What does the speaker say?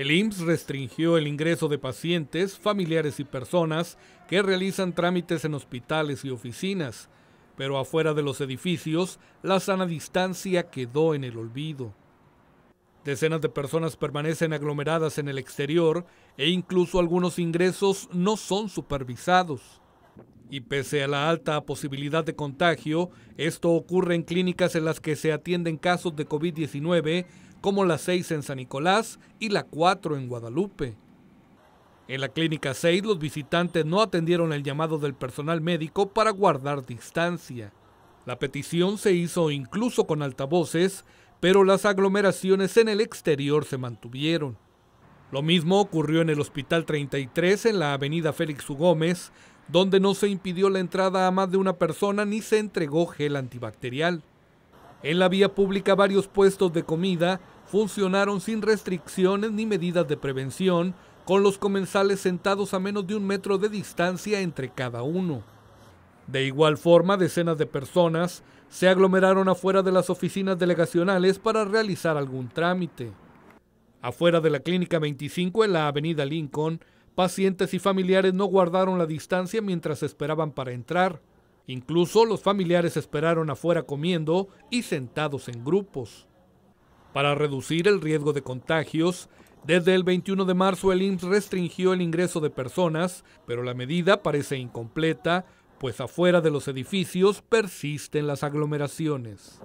El IMSS restringió el ingreso de pacientes, familiares y personas que realizan trámites en hospitales y oficinas, pero afuera de los edificios la sana distancia quedó en el olvido. Decenas de personas permanecen aglomeradas en el exterior e incluso algunos ingresos no son supervisados y pese a la alta posibilidad de contagio, esto ocurre en clínicas en las que se atienden casos de COVID-19, como la 6 en San Nicolás y la 4 en Guadalupe. En la clínica 6 los visitantes no atendieron el llamado del personal médico para guardar distancia. La petición se hizo incluso con altavoces, pero las aglomeraciones en el exterior se mantuvieron. Lo mismo ocurrió en el Hospital 33 en la avenida Félix U. Gómez, donde no se impidió la entrada a más de una persona ni se entregó gel antibacterial. En la vía pública varios puestos de comida funcionaron sin restricciones ni medidas de prevención, con los comensales sentados a menos de un metro de distancia entre cada uno. De igual forma, decenas de personas se aglomeraron afuera de las oficinas delegacionales para realizar algún trámite. Afuera de la Clínica 25 en la Avenida Lincoln, Pacientes y familiares no guardaron la distancia mientras esperaban para entrar. Incluso los familiares esperaron afuera comiendo y sentados en grupos. Para reducir el riesgo de contagios, desde el 21 de marzo el IMSS restringió el ingreso de personas, pero la medida parece incompleta, pues afuera de los edificios persisten las aglomeraciones.